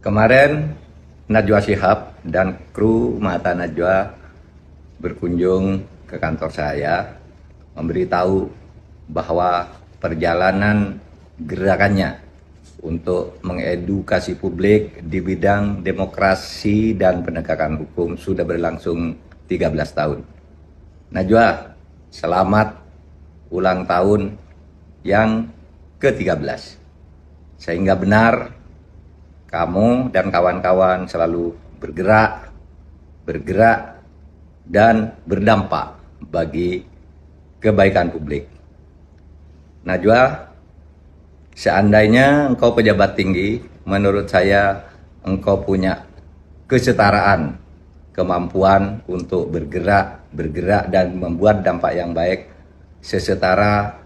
Kemarin Najwa Sihab dan kru Mata Najwa berkunjung ke kantor saya memberitahu bahwa perjalanan gerakannya untuk mengedukasi publik di bidang demokrasi dan penegakan hukum sudah berlangsung 13 tahun. Najwa, selamat ulang tahun yang ke-13. Sehingga benar kamu dan kawan-kawan selalu bergerak, bergerak, dan berdampak bagi kebaikan publik. Najwa, seandainya engkau pejabat tinggi, menurut saya engkau punya kesetaraan, kemampuan untuk bergerak, bergerak dan membuat dampak yang baik sesetara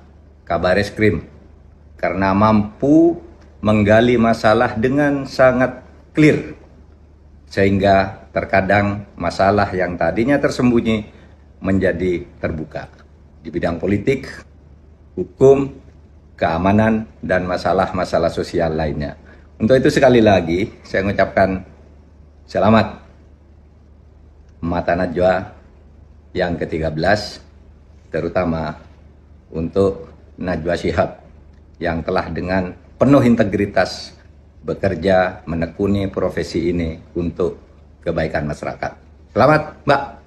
kabar krim. karena mampu menggali masalah dengan sangat clear sehingga terkadang masalah yang tadinya tersembunyi menjadi terbuka di bidang politik, hukum, keamanan, dan masalah-masalah sosial lainnya. Untuk itu sekali lagi saya mengucapkan selamat Mata Najwa yang ke-13 terutama untuk Najwa Syihab yang telah dengan penuh integritas bekerja menekuni profesi ini untuk kebaikan masyarakat. Selamat, Mbak.